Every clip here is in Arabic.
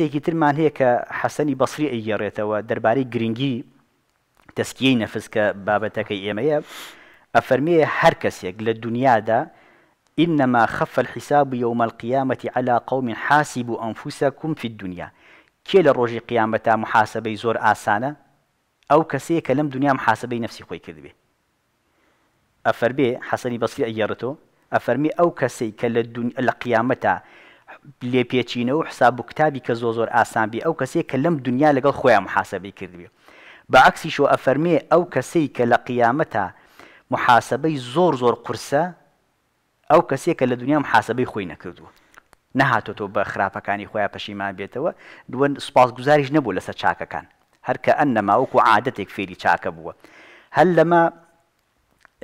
حدیثێکی ترمان هەیە کە بصري ايريتا ودرباري جرينجي تسكيي نفس نەفس کە بابەتەکەی ئێمەیە ئەفەرمێ للدنيا دا إنما خف الحساب يوم القيامة على قوم حاسبوا أنفسكم في الدنيا كي لروج قيامة محاسبة زور آسانة أو كسي كلام دنيا محاسبة نفسي خوي كذبي أفرمي حسني بصري أيارته أفرمي أو كسي كلا القيامة لێپێچینە و حساب و کتابی کە زۆ زۆر ئاسانبی ئەو کەسێک کە لەم دنیا لەگەڵ خۆیان محاسبی کردوێ بە عکسیشۆ ئەفەرمێ ئەو کەسەی کە لە قیامەتە محاسبەی زۆر زۆر قورسە ئەو کەسێک کە لە دنیا محاسبەی خۆی نەکردووە نەهاتۆ بە خراپەکانی خۆیان پەشیمان بێتەوە دووەن سوپاسگوزاریش نەبوو لەسەر چاکەکان هەر کە ئەن نەماوەکو عادەتێک فێری چاکە بووە هەل لەمە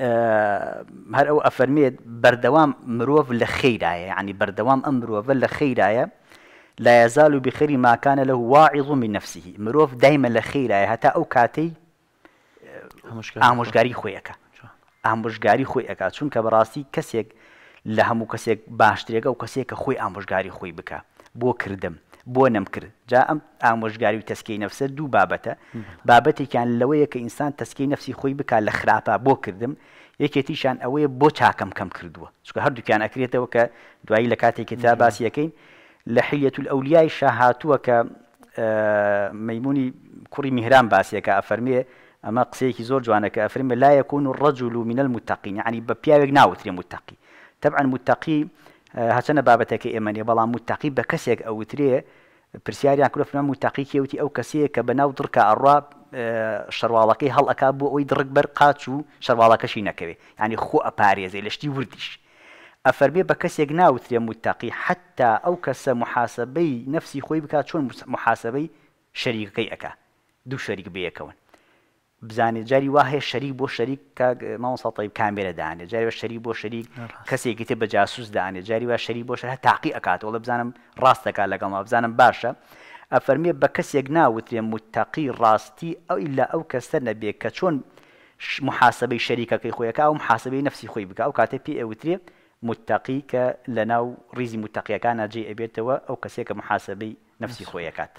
هەر ئەو ئەفەرمێت بەردەوام مرۆڤ لە خەیرایە ینی بەردەوام ئەم مرۆڤە لە خەیرایە لا يزال بخير ما كان له واعظ من نفسه مروف دائما لخير حتى او كاتي ئامۆژگاری خۆیەکە ئامۆژگاری خۆیەکە چونکە بەڕاستی کەسێک لە هەموو کەسێک باشترێکە و کەسێک کە خۆی ئامۆژگاری خۆی بکە بۆ کردم بۆ نەم کرد جا ئەم ئامۆژگاری و تەسکی نەفسە دوو بابەتە نفسي خوي کە ئینسان تەسکی نفسی خۆی بک لە خراپە بۆ کردم یەکێتیشان ئەوەیە بۆ چاکەم کەم کردووە چکە هەردووکیان ئەکرێتەوە کە دوایی لە کاتێکی تا باسی یەکەین لە حیلەت ئەولیای شاهاتووە مهران مەمونی کوڕی میهران اما ئەفەرمێ ئەمە زور زۆر جوانەکە ئەفرمە لا يكون الرجل من المتقين يعني بە پیاوێک ناوترێ متقی طبعا متقی هەچەنە بابەتەکە ئێمەنیە بەڵام متتەقی بە کەسێک ئەوترێ پرسیاریان کرفمان متتەقیکیوتی ئەو کەسەیە کە بەناو درکە ئەڕوا شەرواڵەکەی هەڵەکە بۆ ئەوی درک بەر قاچ و شەرواڵەکەشی نەکەوێت ینی خۆ ئەپارێزی لەشتی وردیش ئەفەرمێ بە کەسێک ناوترێ متتەقی حتا ئەو کەسە محاسبەی نفسی خۆی بکات چۆن محاسبەی شەریکەکەی ئەکا دوو شەریک بەیەکەون بزانی جاری واه وا هەیە شەری بۆ شەریک ماوەسەڵی کامێرە دانی جاری شریک بو شریک کس کەسێکی تێ جاسوس دانی جاری وا شریک بو شریک تحقیق ئەکاتەوە ول بزانم راست ڕاستەکە لەگەڵ بزانم افرمی به کس باشە ئەفەرمیە بە کەسێک ناوترێ متتەقی ڕاستی ئەو ئللا ئەو کەسە نەبێت کە چۆن محاسبەی شەریکەکەی خۆیەکە ئەو محاسبەی نفسی خۆی بکە ئەو کاتێ پێ ئەوترێ متتەقی کە لە ناو ریزی متتەقیەکان ناجێ ئەبێتەوە ئەو کەسێک کە محاسبەی نفسی خۆیەکات.